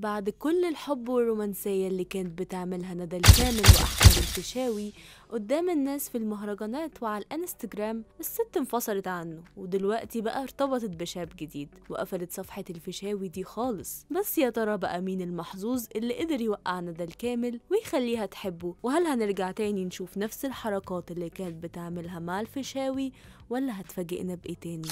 بعد كل الحب والرومانسية اللي كانت بتعملها ندى الكامل وأحمد الفيشاوي قدام الناس في المهرجانات وعلى الانستجرام الست انفصلت عنه ودلوقتي بقى ارتبطت بشاب جديد وقفلت صفحة الفيشاوي دي خالص بس يا ترى بقى مين المحظوظ اللي قدر يوقع ندى الكامل ويخليها تحبه وهل هنرجع تاني نشوف نفس الحركات اللي كانت بتعملها مع الفيشاوي ولا هتفاجئنا بإيه تاني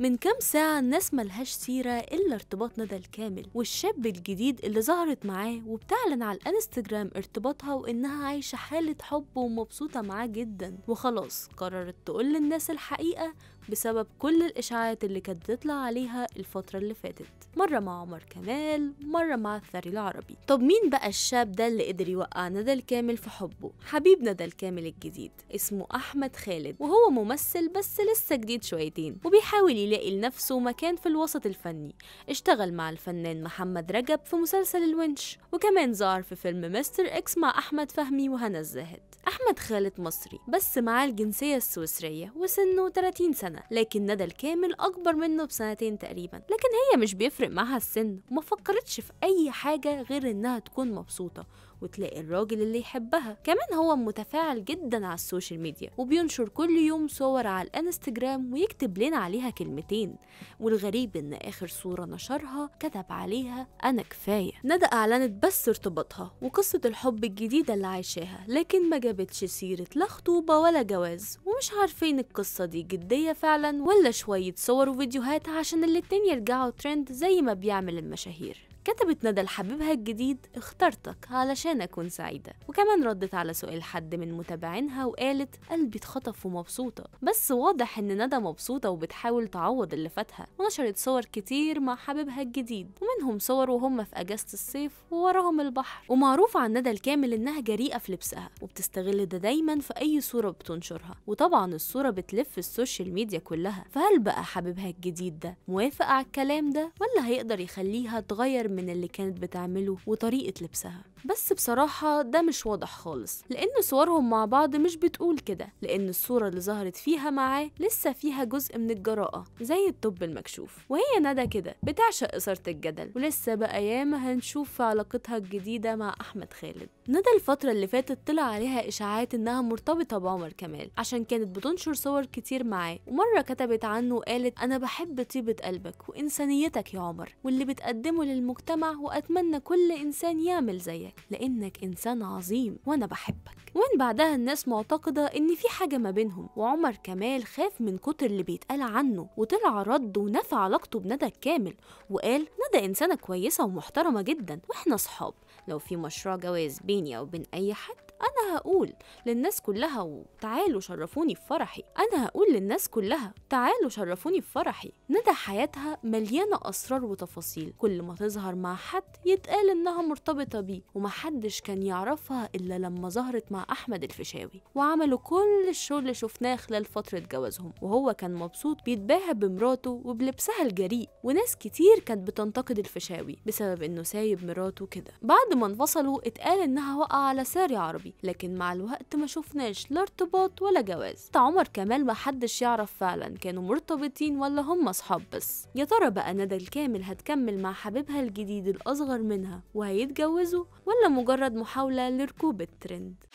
من كام ساعة الناس ملهاش سيرة إلا ارتباط ندى الكامل والشاب الجديد اللي ظهرت معاه وبتعلن على الانستجرام ارتباطها وإنها عايشة حالة حب ومبسوطة معاه جدا وخلاص قررت تقول للناس الحقيقة بسبب كل الإشاعات اللي كانت بتطلع عليها الفترة اللي فاتت مرة مع عمر كمال مرة مع الثري العربي طب مين بقى الشاب ده اللي قدر يوقع ندى الكامل في حبه حبيب ندى الكامل الجديد اسمه أحمد خالد وهو ممثل بس لسه جديد شويتين وبيحاول يلاقي لنفسه مكان في الوسط الفني اشتغل مع الفنان محمد رجب في مسلسل الونش وكمان ظهر في فيلم مستر اكس مع أحمد فهمي وهنا الزاهد أحمد خالد مصري بس معاه الجنسية السويسرية وسنه 30 سنة لكن ندى الكامل أكبر منه بسنتين تقريبا لكن هي مش بيفرق معاها السن وما فكرتش في أي حاجة غير إنها تكون مبسوطة وتلاقي الراجل اللي يحبها كمان هو متفاعل جدا على السوشيال ميديا وبينشر كل يوم صور على الانستجرام ويكتب لنا عليها كلمتين والغريب ان اخر صورة نشرها كتب عليها انا كفاية ندى اعلنت بس ارتباطها وقصة الحب الجديدة اللي عايشاها لكن ما جابتش سيرة لا خطوبة ولا جواز ومش عارفين القصة دي جدية فعلا ولا شوية صور وفيديوهات عشان الاتنين يرجعوا ترند زي ما بيعمل المشاهير كتبت ندى لحبيبها الجديد اخترتك علشان أكون سعيدة وكمان ردت على سؤال حد من متابعينها وقالت قلبي اتخطف ومبسوطة بس واضح إن ندى مبسوطة وبتحاول تعوض اللي فاتها ونشرت صور كتير مع حبيبها الجديد ومنهم صور وهم في أجازة الصيف ووراهم البحر ومعروف عن ندى الكامل إنها جريئة في لبسها وبتستغل ده دايما في أي صورة بتنشرها وطبعا الصورة بتلف السوشيال ميديا كلها فهل بقى حبيبها الجديد ده موافق على الكلام ده ولا هيقدر يخليها تغير من اللي كانت بتعمله وطريقة لبسها بس بصراحة ده مش واضح خالص لأن صورهم مع بعض مش بتقول كده لأن الصورة اللي ظهرت فيها معاه لسه فيها جزء من الجراءة زي الطب المكشوف وهي ندى كده بتعشق إثارة الجدل ولسه بقى ياما هنشوف في علاقتها الجديدة مع أحمد خالد ندى الفترة اللي فاتت طلع عليها إشاعات إنها مرتبطة بعمر كمال عشان كانت بتنشر صور كتير معاه ومرة كتبت عنه وقالت أنا بحب طيبة قلبك وإنسانيتك يا عمر واللي بتقدمه للمجتمع وأتمنى كل إنسان يعمل زيك لانك انسان عظيم وانا بحبك ومن بعدها الناس معتقده ان في حاجه ما بينهم وعمر كمال خاف من كتر اللي بيتقال عنه وطلع رد ونفى علاقته بندى الكامل وقال ندى انسانه كويسه ومحترمه جدا واحنا صحاب لو في مشروع جواز بيني او بين اي حد أنا هقول للناس كلها وتعالوا شرفوني في فرحي أنا هقول للناس كلها تعالوا شرفوني في فرحي ندى حياتها مليانة أسرار وتفاصيل كل ما تظهر مع حد يتقال إنها مرتبطة بيه ومحدش كان يعرفها إلا لما ظهرت مع أحمد الفيشاوي وعملوا كل الشغل اللي شفناه خلال فترة جوازهم وهو كان مبسوط بيتباهى بمراته وبلبسها الجريء وناس كتير كانت بتنتقد الفيشاوي بسبب إنه سايب مراته كده بعد ما انفصلوا اتقال إنها واقعة على ساري عربي صاحبي لكن مع الوقت ما شفناش لا ارتباط ولا جواز عمر كمال ما حدش يعرف فعلا كانوا مرتبطين ولا هم اصحاب بس يا ترى بقى ندى الكامل هتكمل مع حبيبها الجديد الاصغر منها وهيتجوزوا ولا مجرد محاوله لركوب الترند